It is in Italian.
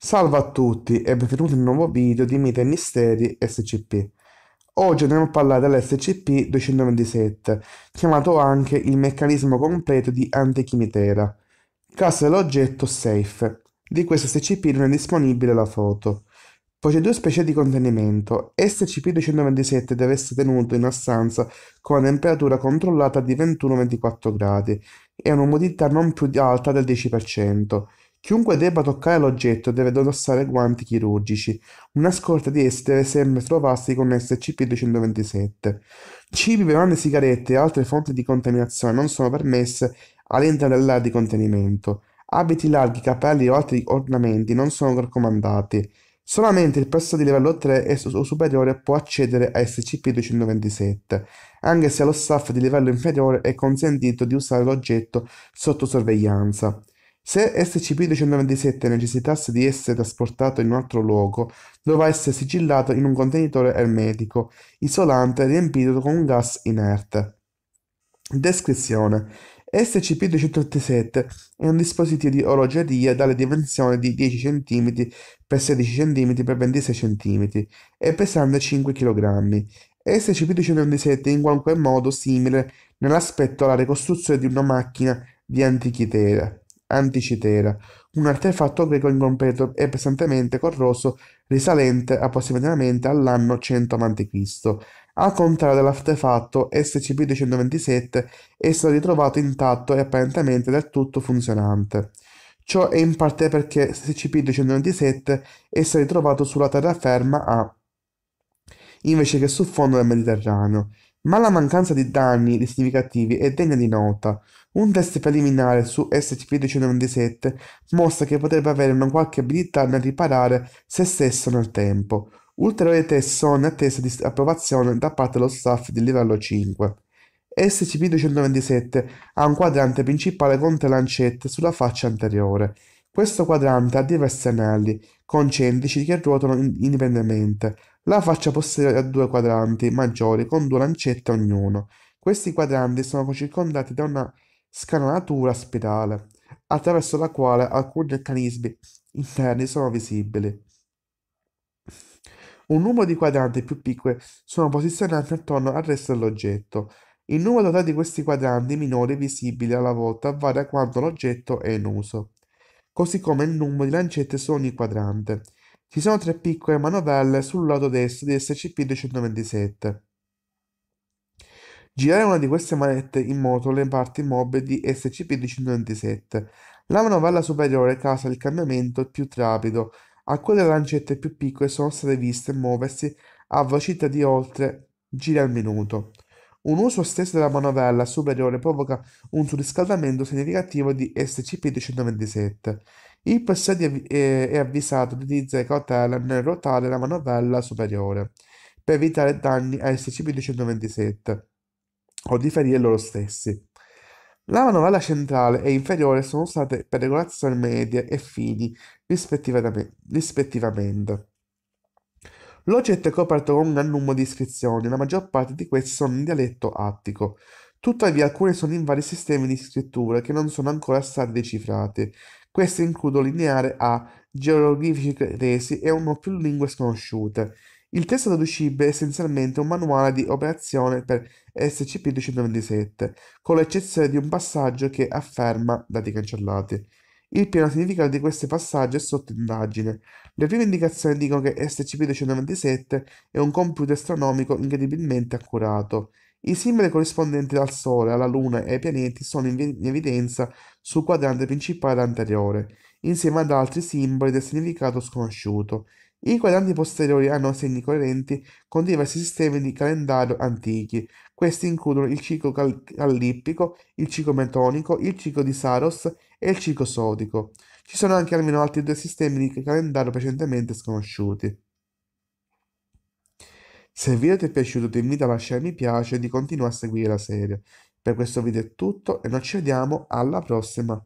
Salve a tutti e benvenuti in un nuovo video di Mita Misteri SCP. Oggi andiamo a parlare dell'SCP-227, chiamato anche il meccanismo completo di antichimitera. Classe dell'oggetto Safe. Di questo SCP non è disponibile la foto. Poi due specie di contenimento. SCP-227 deve essere tenuto in una stanza con una temperatura controllata di 21-24 gradi e un'umidità non più alta del 10%. Chiunque debba toccare l'oggetto deve indossare guanti chirurgici. Una scorta di essi deve sempre trovarsi con SCP-227. Cibi, bevande, sigarette e altre fonti di contaminazione non sono permesse all'interno dell'area di contenimento. Abiti larghi, capelli o altri ornamenti non sono raccomandati. Solamente il personale di livello 3 o superiore può accedere a SCP-227, anche se allo staff di livello inferiore è consentito di usare l'oggetto sotto sorveglianza. Se SCP-297 necessitasse di essere trasportato in un altro luogo, dovrà essere sigillato in un contenitore ermetico, isolante riempito con un gas inerte. Descrizione SCP-237 è un dispositivo di orologeria dalle dimensioni di 10 cm x 16 cm x 26 cm e pesante 5 kg. SCP-297 è in qualche modo simile nell'aspetto alla ricostruzione di una macchina di antichitera anticitera, un artefatto greco incompleto e pesantemente corroso risalente approssimativamente all'anno 100 a.C. Al contrario dell'artefatto SCP-227, è stato ritrovato intatto e apparentemente del tutto funzionante. Ciò è in parte perché SCP-227 è stato ritrovato sulla terraferma A, invece che sul fondo del Mediterraneo. Ma la mancanza di danni significativi è degna di nota. Un test preliminare su SCP-1997 mostra che potrebbe avere una qualche abilità nel riparare se stesso nel tempo. Ulteriori test sono in attesa di approvazione da parte dello staff di livello 5. SCP-297 ha un quadrante principale con tre lancette sulla faccia anteriore. Questo quadrante ha diversi anelli concentrici che ruotano indipendentemente, la faccia posteriore ha due quadranti maggiori con due lancette ognuno. Questi quadranti sono circondati da una scanalatura a spirale, attraverso la quale alcuni meccanismi interni sono visibili. Un numero di quadranti più piccoli sono posizionati attorno al resto dell'oggetto. Il numero totale di questi quadranti minori visibili alla volta varia quando l'oggetto è in uso, così come il numero di lancette su ogni quadrante. Ci sono tre piccole manovelle sul lato destro di SCP-227. Girare una di queste manette in moto le parti mob di SCP-227. La manovella superiore causa il cambiamento più rapido, alcune lancette più piccole sono state viste muoversi a velocità di oltre giri al minuto. Un uso stesso della manovella superiore provoca un surriscaldamento significativo di SCP-227. Il possedio è avvisato di utilizzare cautela nel ruotare la manovella superiore per evitare danni ai SCP-227 o di ferire loro stessi. La manovella centrale e inferiore sono usate per regolazione media e fini rispettivamente. L'oggetto è coperto con un gran numero di iscrizioni, la maggior parte di queste sono in dialetto attico. Tuttavia alcune sono in vari sistemi di scrittura che non sono ancora stati decifrati queste includono lineare A, geroglifici cretesi e uno o più lingue sconosciute. Il testo traducibile è essenzialmente un manuale di operazione per SCP-227, con l'eccezione di un passaggio che afferma dati cancellati. Il pieno significato di questi passaggi è sotto indagine. Le prime indicazioni dicono che scp 227 è un computer astronomico incredibilmente accurato. I simboli corrispondenti al Sole, alla Luna e ai pianeti sono in evidenza sul quadrante principale anteriore, insieme ad altri simboli del significato sconosciuto. I quadranti posteriori hanno segni coerenti con diversi sistemi di calendario antichi. Questi includono il ciclo cal- callippico, il ciclo metonico, il ciclo di Saros e il ciclo sodico. Ci sono anche almeno altri due sistemi di calendario precedentemente sconosciuti. Se il video ti è piaciuto ti invito a lasciare mi piace e di continuare a seguire la serie. Per questo video è tutto e noi ci vediamo alla prossima!